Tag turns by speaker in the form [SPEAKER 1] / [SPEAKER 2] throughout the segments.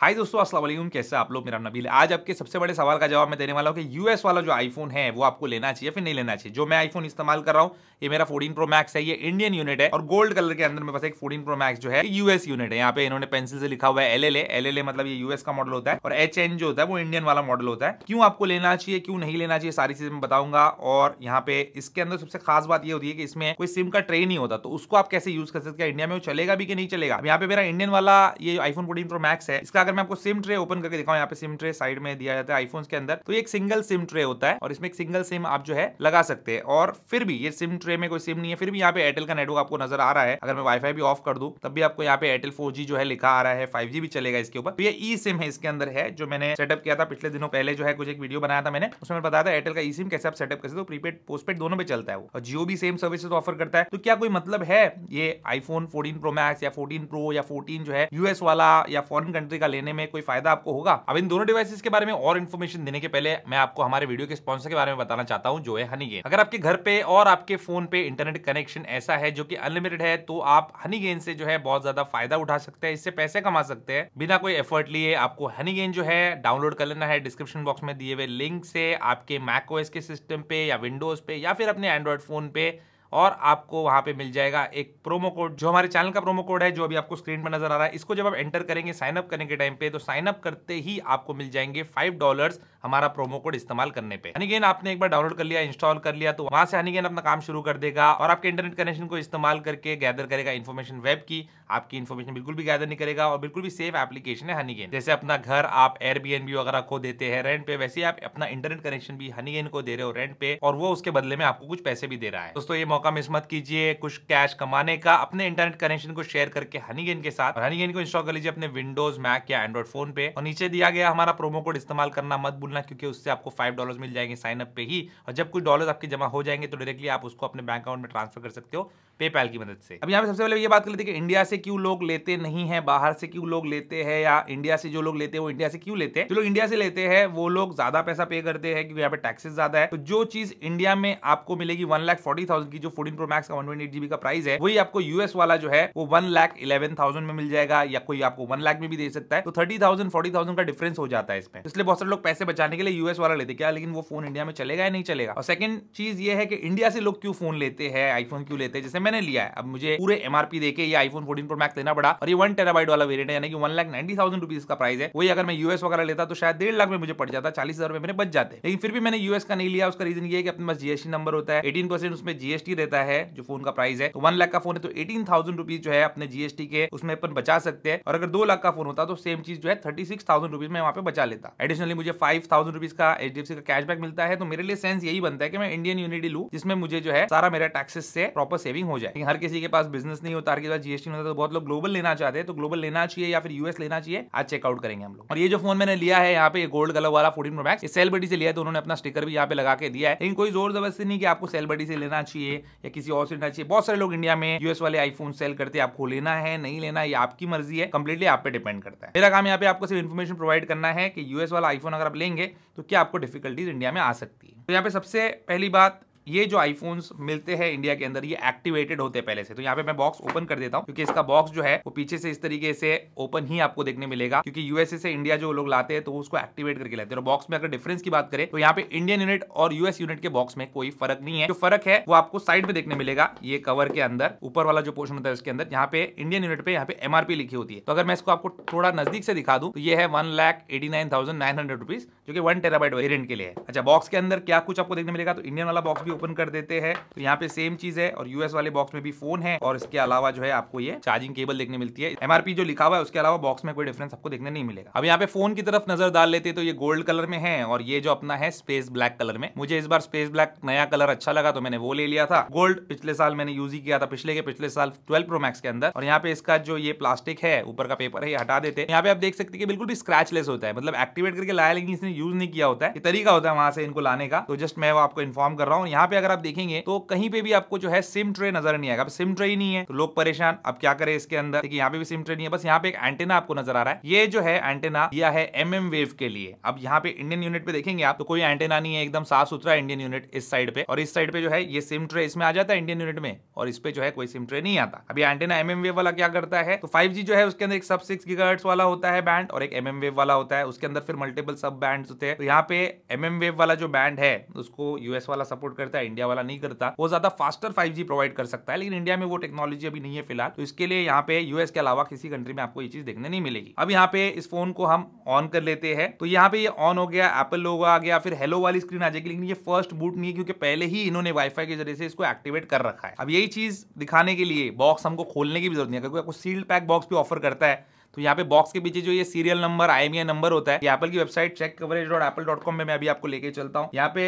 [SPEAKER 1] हाय दोस्तों अस्सलाम वालेकुम कैसे आप लोग मेरा नबील आज आपके सबसे बड़े सवाल का जवाब मैं देने वाला हूँ कि यूएस वाला जो आईफोन है वो आपको लेना चाहिए फिर नहीं लेना चाहिए जो मैं आईफोन इस्तेमाल कर रहा हूँ ये मेरा 14 प्रो मैक्स है ये इंडियन यूनिट है और गोल्ड कलर के अंदर में बस एक 14 प्रो मैक्स जो है यूएस यूनिट है यहाँ पे इन्होंने पेंसिल से लिखा हुआ है एल एल मतलब ये यूएस का मॉडल होता है और एच जो होता है वो इंडियन वाला मॉडल होता है क्यों आपको लेना चाहिए क्यों नहीं लेना चाहिए सारी चीजें मैं बताऊंगा और यहाँ पे इसके अंदर सबसे खास बात ये होती है कि इसमें कोई सिम का ट्रेन नहीं होता तो उसको आप कैसे यूज कर सकते हैं इंडिया में वो चलेगा भी कि नहीं चलेगा यहाँ पे मेरा इंडियन वाला ये आईफोन फोर्टीन प्रो मैक्स है इसका अगर मैं आपको सिम ट्रे ओपन करके दिखाऊं यहाँ पे सिम ट्रे साइड में दिया जाता है आईफोन के अंदर तो ये एक सिंगल सिम ट्रे होता है और इसमें एक सिंगल सिम आप जो है लगा सकते हैं और फिर भी ये सिम ट्रे में कोई सिम नहीं है फिर भी यहाँ पे एयरटेल का नेटवर्क आपको नजर आ रहा है अगर मैं वाईफाई भी ऑफ कर दू तब भी आपको यहाँ पे एयरटेल फोर जो है लिखा आ रहा है फाइव भी चलेगा इसके ऊपर तो ये ई सिम है इसके अंदर है जो मैंने सेटअप किया था पिछले दिनों पहले जो है कुछ एक वीडियो बनाया था मैंने उसमें बताया था एयरटेल का ई सिम कैसे आप सेटअप कर सकते हो प्रीपेड पोस्टपेड दोनों पे चलता है वो और जियो भी सेम सर्विस ऑफर करता है तो क्या कोई मतलब है ये आईफोन फोर्टीन प्रो मैक्स या फोर्टीन प्रो या फोर्टीन जो है यूएस वाला या फॉरन कंट्री का लेने में कोई फायदा आपको होगा अब इन दोनों डिवाइसेस के बारे में और इन्फॉर्मेशन देने के पहले मैं आपको हमारे वीडियो के स्पॉन्सर के बारे में बताना चाहता हूँ जो है हनी गेन अगर आपके घर पे और आपके फोन पे इंटरनेट कनेक्शन ऐसा है जो की अनलिमिटेड है तो आप हनी गेन से जो है बहुत ज्यादा फायदा उठा सकते हैं इससे पैसे कमा सकते हैं बिना कोई एफर्ट लिए आपको हनी गेन जो है डाउनलोड कर लेना है डिस्क्रिप्शन बॉक्स में दिए हुए लिंक से आपके मैकोएस के सिस्टम पे या विंडोज पे या फिर अपने एंड्रॉइड फोन पे और आपको वहाँ पे मिल जाएगा एक प्रोमो कोड जो हमारे चैनल का प्रोमो कोड है जो अभी आपको स्क्रीन पर नजर आ रहा है इसको जब आप एंटर करेंगे साइनअप करने के टाइम पे तो साइनअप करते ही आपको मिल जाएंगे फाइव डॉलर्स हमारा प्रोमो कोड इस्तेमाल करने पे हनीगेन आपने एक बार डाउनलोड कर लिया इंस्टॉल कर लिया तो वहां से हनीगेन अपना काम शुरू कर देगा और आपके इंटरनेट कनेक्शन को इस्तेमाल करके गैदर करेगा इन्फॉर्मेशन वेब की आपकी इन्फॉर्मेशन बिल्कुल भी गैदर नहीं करेगा और बिल्कुल भी सेफ एप्लीकेशन है हनीगेन जैसे अपना घर आप एयरबीएन वगैरह को देते हैं रेंट पे वैसे आप अपना इंटरनेट कनेक्शन भी हनीगेन को दे रहे हो रेंट पे और वो उसके बदले में आपको कुछ पैसे भी दे रहा है दोस्तों ये मौका मिस मत कीजिए कुछ कैश कमाने का अपने इंटरनेट कनेक्शन को शेयर करके हनीगेन के साथ हनीगेन को इंस्टॉल कर लीजिए अपने विंडोज मैक या एंड्रॉइड फोन पे और नीचे दिया गया हमारा प्रोमो कोड इस्तेमाल करना मत भूलना करना क्योंकि उससे आपको फाइव डॉलर मिल जाएंगे साइनअप पे ही और जब कुछ डॉलर आपके जमा हो जाएंगे तो डायरेक्टली आप उसको अपने बैंक अकाउंट में ट्रांसफर कर सकते हो पेपैल की मदद से अब यहाँ पे सबसे पहले ये बात कर लेते हैं कि इंडिया से क्यों लोग लेते नहीं है बाहर से क्यों लोग लेते हैं या इंडिया से जो लोग लेते हैं वो इंडिया से क्यों लेते हैं जो लोग इंडिया से लेते हैं वो लोग ज्यादा पैसा पे करते हैं क्योंकि यहाँ पे टैक्सेस ज्यादा है तो जो चीज इंडिया में आपको मिलेगी वन लाख फोर्टी थाउजेंड की जो फोर्टीन प्रो मैक्स का वन ट्वेंटी जीबी का प्राइस है वही आपको यूएस वाला जो है वो वन लाख इलेवन थाउजेंड में मिल जाएगा या कोई आपको वन लाख में भी दे सकता है तो थर्टी थाउजेंड फोर्टी थाउजेंड का डिफरेंस हो जाता है इसमें तो इसलिए बहुत सारे लोग पैसे बचाने के लिए यूएस वाला लेते क्या लेकिन वो फोन इंडिया में चलेगा या नहीं चलेगा और सेकंड चीज ये है कि इंडिया से लोग क्यों फोन लेते हैं आईफोन क्यों लेते हैं जैसे मैंने लिया है अब मुझे पूरे एमआरपी देके ये आईफोन 14 प्रो मैक्स लेना पड़ा और ये वन टेराबाइट वाला वेरियंट है यानी कि one lakh ninety thousand rupees का प्राइस है वही अगर मैं यूएस वगैरह लेता तो शायद डेढ़ लाख में मुझे पड़ जाता चालीस हजार मेरे बच जाते लेकिन फिर भी मैंने यूएस का नहीं लिया उसका रीजन ये कि अपने पास जीएसटी नंबर होता है एटीन परसेंट उसमें जीएसटी रहता है जो फोन का प्राइस है तो वन लाख का फोन है तो एटीन थाउजेंड रुपीज जो है अपने जीएसटी के उसमें अपन बचा सकते हैं और अगर दो लाख का फोन होता तो सेम चीज जो है थर्टी सिक्स थाउजेंड रुपीज में वहाँ पे बचा लेता एडिशनली मुझे five thousand rupees H D F C सी का कैशबैक मिलता है तो मेरे लिए सेंस यही बनता है कि मैं इंडियन यूनिटी लू जिसमें मुझे जो है सारा मेरा टैक्सेस से प्रॉपर सेविंग हो हो जाए हर किसी के पास बिजनेस नहीं होता हर के जीएसटी नहीं होता तो बहुत लोग ग्लोबल लेना चाहते हैं तो ग्लोबल लेना चाहिए या फिर यूएस लेना चाहिए आज चेकआउट करेंगे हम लोग और ये जो फोन मैंने लिया है यहाँ पे गोल्ड कलर वाला फोर्टीन प्रोमैक्स सेलबडी से लिया है तो उन्होंने अपना स्टिकर भी यहाँ पे लगा के दिया है लेकिन कोई जोर जबरदस्ती नहीं कि आपको सेलबडी से लेना चाहिए या किसी और से लेना चाहिए बहुत सारे लोग इंडिया में यूएस वाले आईफोन सेल करते आपको लेना है नहीं लेना ये आपकी मर्जी है कंप्लीटली आप पे डिपेंड करता है मेरा काम यहाँ पे आपको सिर्फ इन्फॉर्मेशन प्रोवाइड करना है कि यूएस वाला आईफोन अगर आप लेंगे तो क्या आपको डिफिकल्टीज इंडिया में आ सकती है तो यहाँ पे सबसे पहली बात ये जो आईफोन्स मिलते हैं इंडिया के अंदर ये एक्टिवेटेड होते हैं पहले से तो यहाँ पे मैं बॉक्स ओपन कर देता हूँ क्योंकि इसका बॉक्स जो है वो पीछे से इस तरीके से ओपन ही आपको देखने मिलेगा क्योंकि यूएसए से इंडिया जो लोग लाते हैं तो उसको एक्टिवेट करके लाते हैं बॉक्स में अगर डिफरेंस की बात करें तो यहाँ पे इंडियन यूनिट और यूएस यूनिट के बॉक्स में कोई फर्क नहीं है जो फर्क है वो आपको साइड में देखने मिलेगा ये कवर के अंदर ऊपर वाला जो पोर्शन होता है उसके अंदर यहाँ पे इंडियन यूनिट पे यहाँ पे एमआरपी लिखी होती है तो अगर मैं इसको आपको थोड़ा नजदीक से दिखा दू तो ये है one lakh eighty nine thousand nine hundred rupees जो कि वन टेराबाइट वेरियंट के लिए अच्छा बॉक्स के अंदर क्या कुछ आपको देखने मिलेगा तो इंडियन वाला बॉक्स भी ओपन कर देते हैं तो यहाँ पे सेम चीज है और यूएस वाले बॉक्स में भी फोन है और इसके अलावा जो है आपको ये चार्जिंग केबल देखने मिलती है एमआरपी जो लिखा हुआ है उसके अलावा बॉक्स में कोई डिफरेंस आपको देखने नहीं मिलेगा अब यहाँ पे फोन की तरफ नजर डाल लेते तो ये गोल्ड कलर में है और ये जो अपना है स्पेस ब्लैक कलर में मुझे इस बार स्पेस ब्लैक नया कलर अच्छा लगा तो मैंने वो ले लिया था गोल्ड पिछले साल मैंने यूज ही किया था पिछले के पिछले साल ट्वेल्व प्रो मैक्स के अंदर और यहाँ पे इसका जो ये प्लास्टिक है ऊपर का पेपर है ये हटा देते यहाँ पे आप देख सकते बिल्कुल भी स्क्रैचलेस होता है मतलब एक्टिवेट करके लाया लेकिन इसने यूज नहीं किया होता है तरीका होता है वहां से इनको लाने का तो जस्ट मैं वो आपको इन्फॉर्म कर रहा हूँ यहाँ यहाँ पे अगर आप देखेंगे तो कहीं पे भी आपको जो है सिम ट्रे नजर नहीं आएगा सिम ट्रे ही नहीं है तो लोग परेशान अब क्या करें इसके अंदर देखिए यहाँ पे भी सिम ट्रे नहीं है बस यहाँ पे एक एंटेना आपको नजर आ रहा है ये जो है एंटेना यह है एम एम वेव के लिए अब यहाँ पे इंडियन यूनिट पे देखेंगे आप तो कोई एंटेना नहीं है एकदम साफ सुथरा इंडियन यूनिट इस साइड पे और इस साइड पे जो है ये सिम ट्रे इसमें आ जाता है इंडियन यूनिट में और इस पे जो है कोई सिम ट्रे नहीं आता अभी एंटेना एम एम वेव वाला क्या करता है तो फाइव जो है उसके अंदर एक सब सिक्स गीगाहर्ट्स वाला होता है बैंड और एक एम एम वेव वाला होता है उसके अंदर फिर मल्टीपल सब बैंड होते हैं तो यहाँ पे एम एम वेव वाला जो बैंड है उसको यूएस वाला सपोर्ट करता है करता है इंडिया वाला नहीं करता वो ज्यादा फास्टर फाइव प्रोवाइड कर सकता है लेकिन इंडिया में वो टेक्नोलॉजी अभी नहीं है फिलहाल तो इसके लिए यहाँ पे यूएस के अलावा किसी कंट्री में आपको ये चीज देखने नहीं मिलेगी अब यहाँ पे इस फोन को हम ऑन कर लेते हैं तो यहाँ पे ऑन हो गया एप्पल लोगो आ गया फिर हेलो वाली स्क्रीन आ जाएगी लेकिन ये फर्स्ट बूट नहीं है क्योंकि पहले ही इन्होंने वाईफाई के जरिए से इसको एक्टिवेट कर रखा है अब यही चीज दिखाने के लिए बॉक्स हमको खोलने की भी जरूरत नहीं है क्योंकि आपको सील्ड पैक बॉक्स भी ऑफर करता है तो यहाँ पे बॉक्स के पीछे जो ये सीरियल नंबर आई नंबर होता है एप्पल की website check coverage dot Apple dot com में मैं अभी आपको लेके चलता हूँ यहाँ पे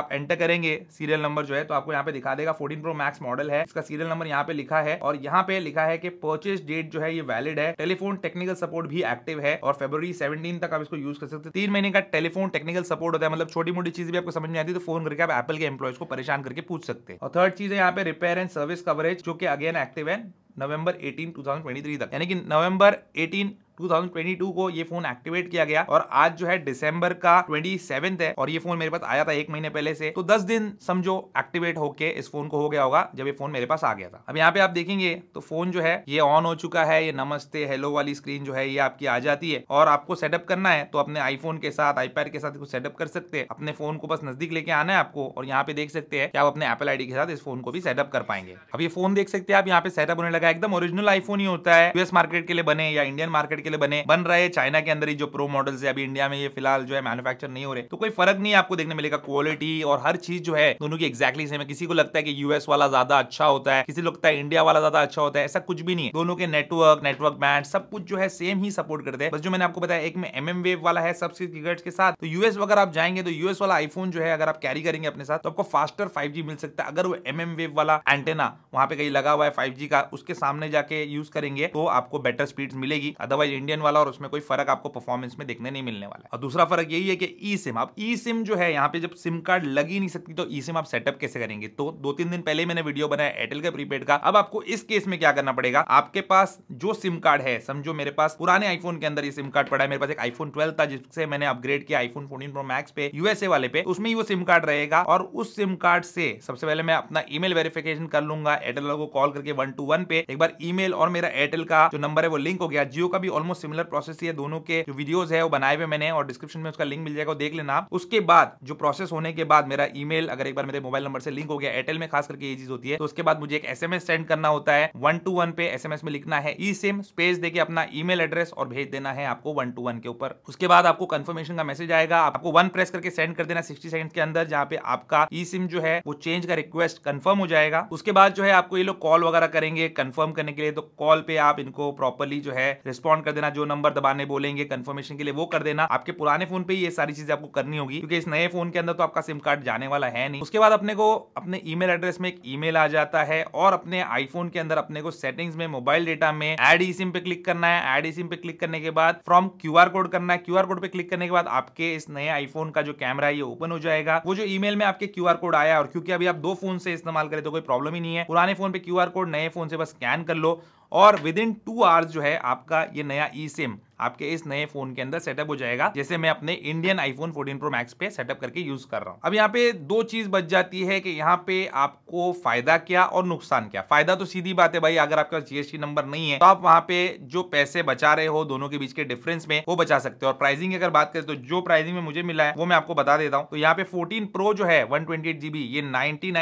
[SPEAKER 1] आप एंटर करेंगे सीरियल नंबर जो है तो आपको यहाँ पे दिखा देगा 14 प्रो मैक्स मॉडल है इसका सीरियल नंबर यहाँ पे लिखा है और यहाँ पे लिखा है कि परचेज डेट जो है ये वैलिड है टेलीफोन टेक्निकल सपोर्ट भी एक्टिव है और फेब्रवरी सेवेंटीन तक आप इसको यूज कर सकते हैं तीन महीने का टेलीफोन टेक्निकल सपोर्ट होता है मतलब छोटी मोटी चीज भी आपको समझ में आती है तो फोन करके आप एप्पल के एम्प्लॉयज को परेशान करके पूछ सकते हैं और थर्ड चीज है यहाँ पे रिपेयर एंड सर्विस कवरेज जो कि अगेन एक्टिव है नवंबर 18 2023 तक यानी कि नवंबर 18 2022 को ये फोन एक्टिवेट किया गया और आज जो है दिसंबर का ट्वेंटी है और ये फोन मेरे पास आया था एक महीने पहले से तो दस दिन समझो एक्टिवेट होके इस फोन को हो गया होगा जब ये फोन मेरे पास आ गया था अब यहाँ पे आप देखेंगे तो फोन जो है ये ऑन हो चुका है ये नमस्ते हेलो वाली स्क्रीन जो है ये आपकी आ जाती है और आपको सेटअप करना है तो अपने आईफोन के साथ आईपैड के साथ सेटअप कर सकते हैं अपने फोन को बस नजदीक लेके आना है आपको और यहाँ पे देख सकते हैं कि आप अपने एपल आईडी के साथ इस फोन को भी सेटअप कर पाएंगे अब ये फोन देख सकते हैं आप यहाँ पे सेटअप होने लगा एकदम ओरिजिनल आईफोन ही होता है यूएस मार्केट के लिए बने या इंडियन मार्केट के लिए बने बन रहे चाइना के अंदर ही जो प्रो मॉडल्स है अभी इंडिया में ये फिलहाल जो है मैनुफेक्चर नहीं हो रहे तो कोई फर्क नहीं आपको देखने मिलेगा क्वालिटी और हर चीज जो है दोनों की एक्जैक्टली सेम है किसी को लगता है कि यूएस वाला ज्यादा अच्छा होता है किसी को लगता है इंडिया वाला ज्यादा अच्छा होता है ऐसा कुछ भी नहीं है दोनों के नेटवर्क नेटवर्क बैंड सब कुछ जो है सेम ही सपोर्ट करते हैं बस जो मैंने आपको बताया एक में एम एम वेव वाला है सब गिगर्ट्स के साथ तो यूएस अगर आप जाएंगे तो यूएस वाला आईफोन जो है अगर आप कैरी करेंगे अपने साथ तो आपको फास्टर 5G मिल सकता है अगर वो एम एम वेव वाला एंटेना वहां पे कहीं लगा हुआ है 5G का उसके सामने जाके यूज करेंगे तो आपको बेटर स्पीड मिलेगी अदरवाइज इंडियन वाला और उसमें कोई फर्क आपको परफॉर्मेंस में देखने नहीं मिलने वाला है और दूसरा फर्क यही है कि ई सिम आप ई सिम जो है यहाँ पे जब सिम कार्ड लग ही नहीं सकती तो ई सिम आप सेटअप कैसे करेंगे तो दो तीन दिन पहले मैंने वीडियो बनाया एयरटेल का प्रीपेड का अब आपको इस केस में क्या करना पड़ेगा आपके पास जो सिम कार्ड है समझो मेरे पास पुराने आईफोन के अंदर ये सिम कार्ड पड़ा है मेरे पास एक आईफोन ट्वेल्व था जिससे मैंने अपग्रेड किया आईफोन फोर्टीन प्रो मैक्स पे यूएसए वाले पे उसमें ही वो सिम कार्ड रहेगा और उस सिम कार्ड से सबसे पहले मैं अपना ईमेल वेरिफिकेशन कर लूंगा एयरटेल को कॉल करके वन टू वन पे एक बार ईमेल और मेरा एयरटेल का जो नंबर है वो लिंक हो गया जियो का भी ऑलमोस्ट सिमिलर प्रोसेस ही है दोनों के जो वीडियोज है वो बनाए हुए मैंने और डिस्क्रिप्शन में उसका लिंक मिल जाएगा देख लेना आप उसके बाद जो प्रोसेस होने के बाद मेरा ईमेल अगर एक बार मेरे मोबाइल नंबर से लिंक हो गया एयरटेल में खास करके ये चीज होती है तो उसके बाद मुझे एक एसएमएस सेंड करना होता है वन टू वन पे एसएमएस में लिखना है ई सिम स्पेस देके अपना ईमेल एड्रेस और भेज देना है आपको वन टू वन के ऊपर उसके बाद आपको कंफर्मेशन का मैसेज आएगा आपको वन प्रेस करके सेंड कर देना सिक्सटी सेकंड के अंदर जहां पे आपका ई सिम जो है वो चेंज का रिक्वेस्ट कंफर्म हो जाएगा उसके बाद जो है आपको ये लोग कॉल वगैरह करेंगे कंफर्म करने के लिए तो कॉल पे आप इनको प्रॉपरली जो है रिस्पॉन्ड कर कर देना जो नंबर दबाने बोलेंगे कंफर्मेशन के लिए वो कर देना आपके पुराने फोन पे ये सारी चीजें आपको करनी होगी क्योंकि इस नए फोन के अंदर तो आपका सिम कार्ड जाने वाला है नहीं उसके बाद अपने को अपने ईमेल एड्रेस में एक ईमेल आ जाता है और अपने आईफोन के अंदर अपने को सेटिंग्स में मोबाइल डेटा में एड ई सिम पे क्लिक करना है एड ई सिम पे क्लिक करने के बाद फ्रॉम क्यू कोड करना है क्यू कोड पे क्लिक करने के बाद आपके इस नए आईफोन का जो कैमरा है ये ओपन हो जाएगा वो जो ईमेल में आपके क्यू कोड आया और क्योंकि अभी आप दो फोन से इस्तेमाल करें तो कोई प्रॉब्लम ही नहीं है पुराने फोन पे क्यू कोड नए फोन से बस स्कैन कर लो और विद इन टू आवर्स जो है आपका ये नया ई सिम आपके इस नए फोन के अंदर सेटअप हो जाएगा जैसे मैं अपने इंडियन आईफोन 14 प्रो मैक्स पे सेटअप करके यूज कर रहा हूँ अब यहाँ पे दो चीज बच जाती है कि यहाँ पे आपको फायदा क्या और नुकसान क्या फायदा तो सीधी बात है भाई अगर आपके पास जीएसटी नंबर नहीं है तो आप वहाँ पे जो पैसे बचा रहे हो दोनों के बीच के डिफरेंस में वो बचा सकते हो और प्राइसिंग की अगर बात करें तो जो प्राइसिंग में मुझे मिला है वो मैं आपको बता देता हूँ तो यहाँ पे फोर्टीन प्रो जो है वन जीबी ये नाइनटी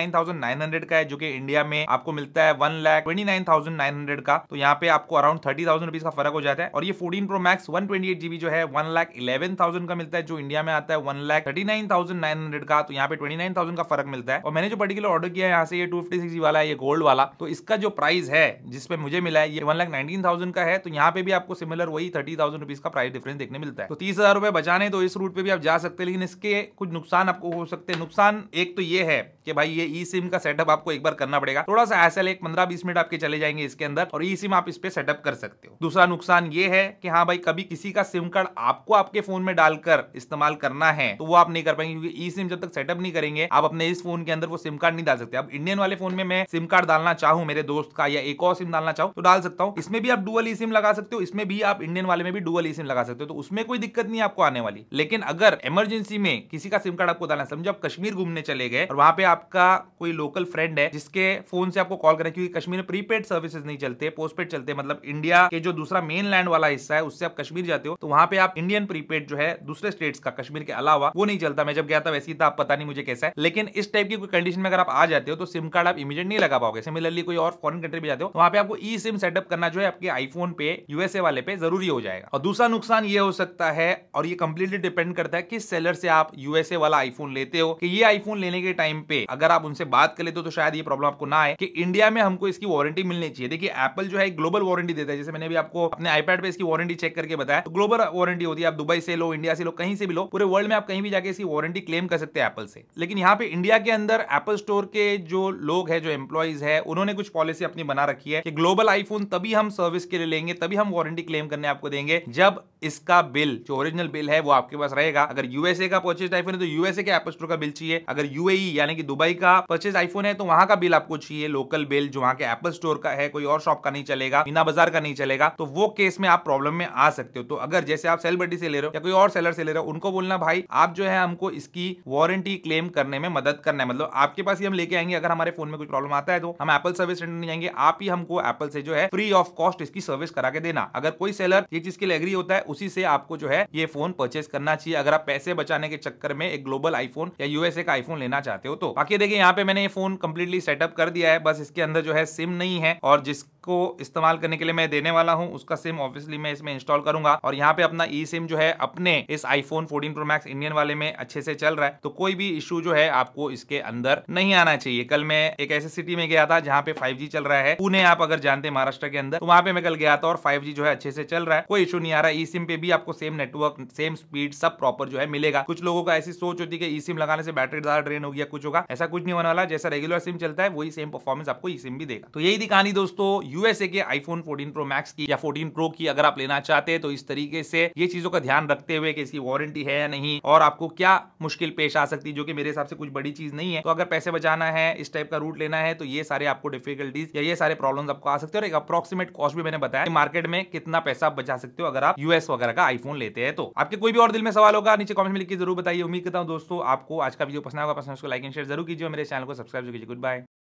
[SPEAKER 1] का है जो कि इंडिया में आपको मिलता है वन लाख ट्वेंटी का तो यहाँ पे आपको अराउंड थर्टी थाउजेंड का फर्क हो जाता है और ये fourteen pro max max one twenty eight GB जो है वन लाख इलेवन थाउजेंड का मिलता है जो इंडिया में आता है one lakh thirty nine thousand nine hundred का तो यहाँ पे ट्वेंटी नाइन थाउजेंड का फर्क मिलता है और मैंने जो पर्टिकुलर ऑर्डर किया है यहाँ से ये टू फिफ्टी सिक्स वाला है ये गोल्ड वाला तो इसका जो प्राइस है जिसपे मुझे मिला है ये वन लाख नाइनटीन थाउजेंड का है तो यहाँ पे भी आपको सिमिलर वही थर्टी थाउजेंड रुपीज का प्राइस डिफरेंस देखने मिलता है तो तीस हजार रुपए बचाने तो इस रूट पे भी आप जा सकते हैं लेकिन इसके कुछ नुकसान आपको हो सकते हैं नुकसान एक तो ये है कि भाई ये ई सिम का सेटअप आपको एक बार करना पड़ेगा थोड़ा सा ऐसा एक पंद्रह बीस मिनट आपके चले जाएंगे इसके अंदर और ई सिम आप इस पर सेटअप कर सकते हो दूसरा नुकसान ये है कि हाँ भाई भाई कभी किसी का सिम कार्ड आपको आपके फोन में डालकर इस्तेमाल करना है तो वो आप नहीं कर पाएंगे क्योंकि ई सिम जब तक सेटअप नहीं करेंगे आप अपने इस फोन के अंदर वो सिम कार्ड नहीं डाल सकते अब इंडियन वाले फोन में मैं सिम कार्ड डालना चाहूँ मेरे दोस्त का या एक और सिम डालना चाहूँ तो डाल सकता हूँ इसमें भी आप डुअल ई सिम लगा सकते हो इसमें भी आप इंडियन वाले में भी डुअल ई सिम लगा सकते हो तो उसमें कोई दिक्कत नहीं आपको आने वाली लेकिन अगर इमरजेंसी में किसी का सिम कार्ड आपको डालना समझो आप कश्मीर घूमने चले गए और वहां पे आपका कोई लोकल फ्रेंड है जिसके फोन से आपको कॉल करें क्योंकि कश्मीर में प्रीपेड सर्विसेज नहीं चलते पोस्टपेड चलते मतलब इंडिया के जो दूसरा मेन लैंड वाला हिस्सा है उससे से आप कश्मीर जाते हो तो वहां पे आप इंडियन प्रीपेड जो है दूसरे स्टेट्स का कश्मीर के अलावा वो नहीं चलता मैं जब गया था वैसे ही था आप पता नहीं मुझे कैसा है लेकिन इस टाइप की कोई कंडीशन में अगर आप आ जाते हो तो सिम कार्ड आप इमीडिएट नहीं लगा पाओगे सिमिलरली कोई और फॉरन कंट्री भी जाते हो तो वहां पे आपको ई सिम सेटअप करना जो है आपके आईफोन पे यूएसए वाले पे जरूरी हो जाएगा और दूसरा नुकसान ये हो सकता है और ये कंप्लीटली डिपेंड करता है किस सेलर से आप यूएसए वाला आईफोन लेते हो कि ये आईफोन लेने के टाइम पे अगर आप उनसे बात कर लेते हो तो शायद ये प्रॉब्लम आपको ना आए कि इंडिया में हमको इसकी वारंटी मिलनी चाहिए देखिए एप्पल जो है ग्लोबल वारंटी देता है जैसे मैंने भी आपको अपने आईपैड पे इसकी वारंटी चेक चेक करके बताया तो ग्लोबल वारंटी होती है आप दुबई से लो इंडिया से लो कहीं से भी लो पूरे वर्ल्ड में आप कहीं भी जाके इसकी वारंटी क्लेम कर सकते हैं एप्पल से लेकिन यहाँ पे इंडिया के अंदर एप्पल स्टोर के जो लोग है जो एम्प्लॉइज है उन्होंने कुछ पॉलिसी अपनी बना रखी है कि ग्लोबल आईफोन तभी हम सर्विस के लिए लेंगे तभी हम वारंटी क्लेम करने आपको देंगे जब इसका बिल जो ओरिजिनल बिल है वो आपके पास रहेगा अगर यूएसए का परचेज आईफोन है तो यूएसए के एप्पल स्टोर का बिल चाहिए अगर यूएई e, यानी कि दुबई का परचेज आईफोन है तो वहां का बिल आपको चाहिए लोकल बिल जो वहां के एप्पल स्टोर का है कोई और शॉप का नहीं चलेगा बिना बाजार का नहीं चलेगा तो वो केस में आप प्रॉब्लम में आ सकते हो तो अगर जैसे आप सेल बड्डी से ले रहे हो या कोई और सेलर से ले रहे हो उनको बोलना भाई आप जो है हमको इसकी वारंटी क्लेम करने में मदद करना है मतलब आपके पास ही हम लेके आएंगे अगर हमारे फोन में कुछ प्रॉब्लम आता है तो हम एप्पल सर्विस सेंटर नहीं जाएंगे आप ही हमको एप्पल से जो है फ्री ऑफ कॉस्ट इसकी सर्विस करा के देना अगर कोई सेलर ये चीज के लिए एग्री होता है उसी से आपको जो है ये फोन परचेस करना चाहिए अगर आप पैसे बचाने के चक्कर में एक ग्लोबल आईफोन या यूएसए का आईफोन लेना चाहते हो तो बाकी देखिए यहाँ पे मैंने ये फोन कंप्लीटली सेटअप कर दिया है बस इसके अंदर जो है सिम नहीं है और जिस को इस्तेमाल करने के लिए मैं देने वाला हूँ उसका सिम ऑब्वियसली मैं इसमें इंस्टॉल करूंगा और यहाँ पे अपना ई सिम जो है अपने इस आईफोन 14 प्रो मैक्स इंडियन वाले में अच्छे से चल रहा है तो कोई भी इशू जो है आपको इसके अंदर नहीं आना चाहिए कल मैं एक ऐसे सिटी में गया था जहाँ पे फाइव चल रहा है पुणे आप अगर जानते हैं महाराष्ट्र के अंदर तो वहां पे मैं कल गया था और फाइव जो है अच्छे से चल रहा है कोई इशू नहीं आ रहा है ई सिम पे भी आपको सेम नेटवर्क सेम स्पीड सब प्रॉपर जो है मिलेगा कुछ लोगों का ऐसी सोच होती है ई सिम लगाने से बैटरी ज्यादा ड्रेन हो गया कुछ होगा ऐसा कुछ नहीं होने वाला जैसा रेगुलर सिम चलता है वही सेम परफॉर्मेंस आपको ई सिम भी देगा तो यही दिखानी दोस्तों यूएसए के आईफोन 14 प्रो मैक्स की या 14 प्रो की अगर आप लेना चाहते हैं तो इस तरीके से ये चीजों का ध्यान रखते हुए कि इसकी वारंटी है या नहीं और आपको क्या मुश्किल पेश आ सकती है जो कि मेरे हिसाब से कुछ बड़ी चीज नहीं है तो अगर पैसे बचाना है इस टाइप का रूट लेना है तो ये सारे आपको डिफिकल्टीज या ये सारे प्रॉब्लम आपको आ सकते हैं और एक अप्रोक्सीमेट कॉस्ट भी मैंने बताया मार्केट में कितना पैसा आप बचा सकते हो अगर आप यूएस वगैरह का आईफोन लेते हैं तो आपके कोई भी और दिल में सवाल होगा नीचे कमेंट में लिख जरूर बताइए उम्मीद करता हूँ दोस्तों आपको आज का वीडियो पसंद आएगा पसंद उसको लाइक एंड शेयर जरूर कीजिए मेरे चैनल को सब्सक्राइब कीजिए गुड बाय